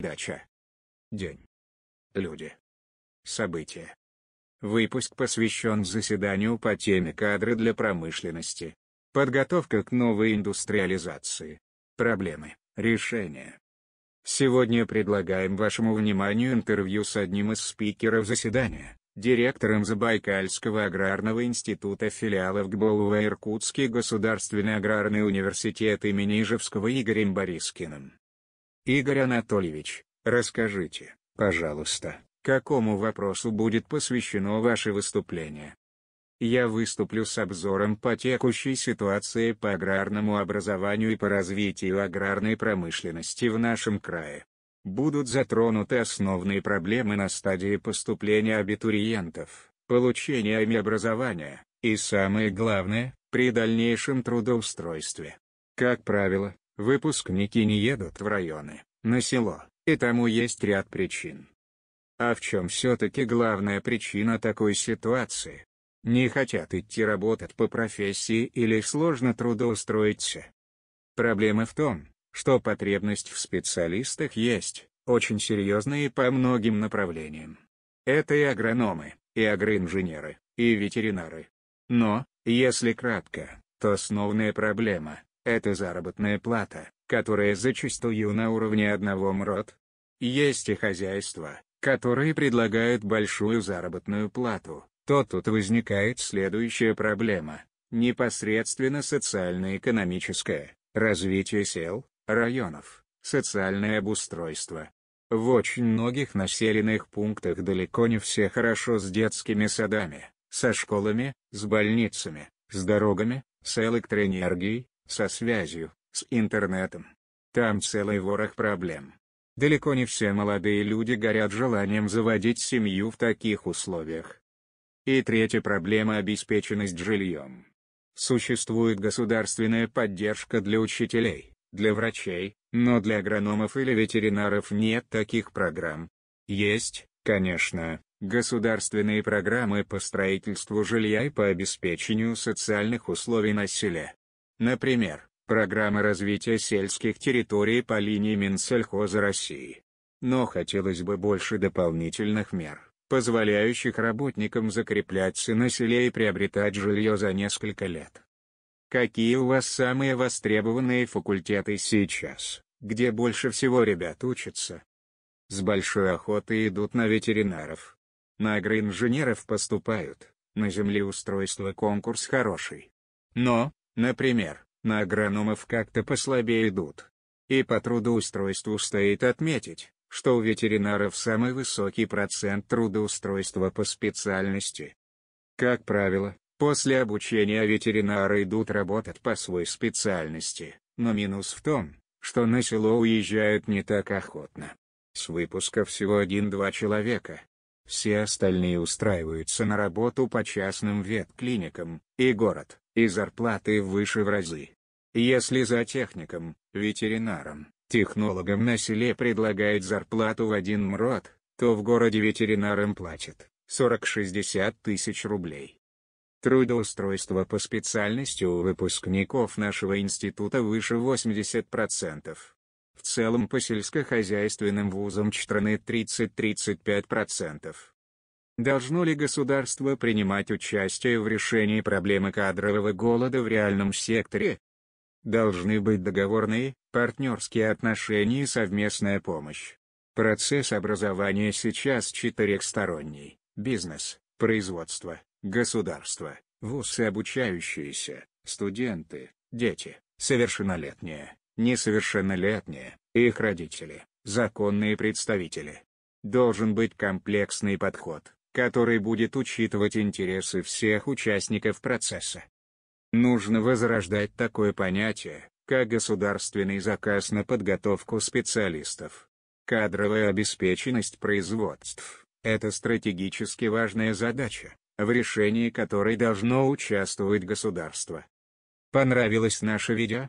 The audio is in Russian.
Дача. День. Люди. События. Выпуск посвящен заседанию по теме кадры для промышленности. Подготовка к новой индустриализации. Проблемы, решения. Сегодня предлагаем вашему вниманию интервью с одним из спикеров заседания, директором Забайкальского аграрного института филиалов ГБУ Иркутский государственный аграрный университет имени Ижевского Игорем Борискиным. Игорь Анатольевич, расскажите, пожалуйста, какому вопросу будет посвящено ваше выступление? Я выступлю с обзором по текущей ситуации по аграрному образованию и по развитию аграрной промышленности в нашем крае. Будут затронуты основные проблемы на стадии поступления абитуриентов, получения ими образования, и самое главное, при дальнейшем трудоустройстве. Как правило, Выпускники не едут в районы, на село, и тому есть ряд причин. А в чем все-таки главная причина такой ситуации? Не хотят идти работать по профессии или сложно трудоустроиться? Проблема в том, что потребность в специалистах есть, очень серьезная и по многим направлениям. Это и агрономы, и агроинженеры, и ветеринары. Но, если кратко, то основная проблема это заработная плата, которая зачастую на уровне одного МРОТ. Есть и хозяйства, которые предлагают большую заработную плату, то тут возникает следующая проблема. Непосредственно социально-экономическое, развитие сел, районов, социальное обустройство. В очень многих населенных пунктах далеко не все хорошо с детскими садами, со школами, с больницами, с дорогами, с электроэнергией, со связью, с интернетом. Там целый ворох проблем. Далеко не все молодые люди горят желанием заводить семью в таких условиях. И третья проблема – обеспеченность жильем. Существует государственная поддержка для учителей, для врачей, но для агрономов или ветеринаров нет таких программ. Есть, конечно, государственные программы по строительству жилья и по обеспечению социальных условий на селе. Например, программы развития сельских территорий по линии Минсельхоза России. Но хотелось бы больше дополнительных мер, позволяющих работникам закрепляться на селе и приобретать жилье за несколько лет. Какие у вас самые востребованные факультеты сейчас, где больше всего ребят учатся? С большой охотой идут на ветеринаров. На агроинженеров поступают, на землеустройство конкурс хороший. Но, Например, на агрономов как-то послабее идут. И по трудоустройству стоит отметить, что у ветеринаров самый высокий процент трудоустройства по специальности. Как правило, после обучения ветеринары идут работать по своей специальности, но минус в том, что на село уезжают не так охотно. С выпуска всего один-два человека, все остальные устраиваются на работу по частным ветклиникам, и город, и зарплаты выше в разы. Если за техником, ветеринаром, технологом на селе предлагают зарплату в один мрот, то в городе ветеринарам платят 40-60 тысяч рублей. Трудоустройство по специальности у выпускников нашего института выше 80% целом по сельскохозяйственным вузам страны 30-35%. Должно ли государство принимать участие в решении проблемы кадрового голода в реальном секторе? Должны быть договорные, партнерские отношения и совместная помощь. Процесс образования сейчас четырехсторонний – бизнес, производство, государство, вузы обучающиеся, студенты, дети, совершеннолетние, несовершеннолетние, их родители, законные представители. Должен быть комплексный подход, который будет учитывать интересы всех участников процесса. Нужно возрождать такое понятие, как государственный заказ на подготовку специалистов. Кадровая обеспеченность производств – это стратегически важная задача, в решении которой должно участвовать государство. Понравилось наше видео?